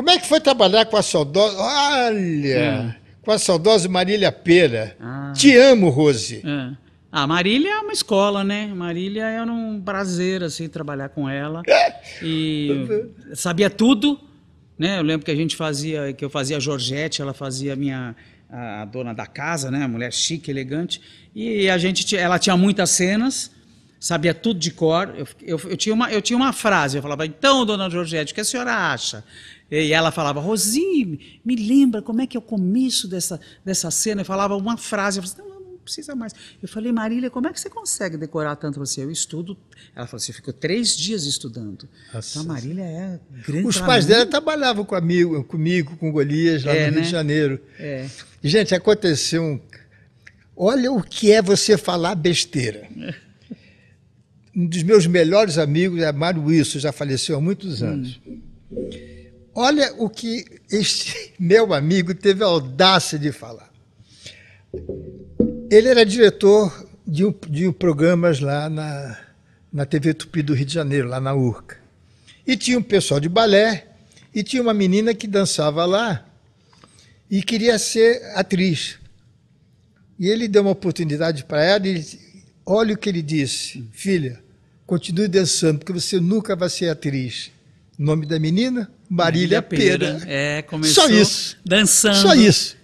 Como é que foi trabalhar com a saudosa? Olha! É. Com a saudosa Marília Pera. Ah. Te amo, Rose. É. Ah, Marília é uma escola, né? Marília era um prazer, assim, trabalhar com ela. É. E sabia tudo, né? Eu lembro que a gente fazia, que eu fazia a Georgette, ela fazia a minha a dona da casa, né? Mulher chique, elegante. E a gente, ela tinha muitas cenas sabia tudo de cor. Eu, eu, eu, tinha, uma, eu tinha uma frase, eu falava, então, dona Georgette, o que a senhora acha? E ela falava, Rosi, me lembra como é que é o começo dessa, dessa cena? Eu falava uma frase, eu falava, assim, não, não precisa mais. Eu falei, Marília, como é que você consegue decorar tanto você? Assim? Eu estudo. Ela falou assim, ficou três dias estudando. Nossa. Então a Marília é grande. Os pais dela trabalhavam comigo, comigo, com Golias, lá é, no né? Rio de Janeiro. É. Gente, aconteceu um. Olha o que é você falar besteira. É. um dos meus melhores amigos é Mário Wilson, já faleceu há muitos hum. anos. Hum. Olha o que este meu amigo teve a audácia de falar. Ele era diretor de, um, de programas lá na, na TV Tupi do Rio de Janeiro, lá na URCA. E tinha um pessoal de balé, e tinha uma menina que dançava lá e queria ser atriz. E ele deu uma oportunidade para ela e olha o que ele disse, filha, Continue dançando, porque você nunca vai ser atriz. Nome da menina? Marília, Marília Pera. Pera. É, começou Só isso. dançando. Só isso.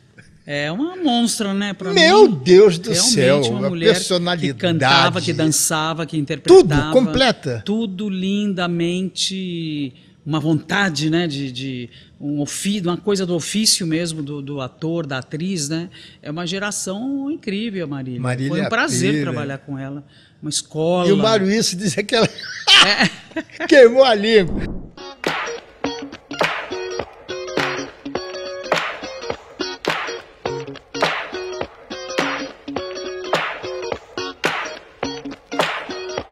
É uma monstra, né? Pra Meu mim, Deus do céu, uma mulher personalidade. Que cantava, que dançava, que interpretava. Tudo, completa. Tudo lindamente uma vontade, né, de, de um ofício, uma coisa do ofício mesmo do, do, ator, da atriz, né? É uma geração incrível, a Marília. Marília Foi um prazer Pira. trabalhar é. com ela, uma escola. E o Mário isso dizia que ela é. queimou a língua.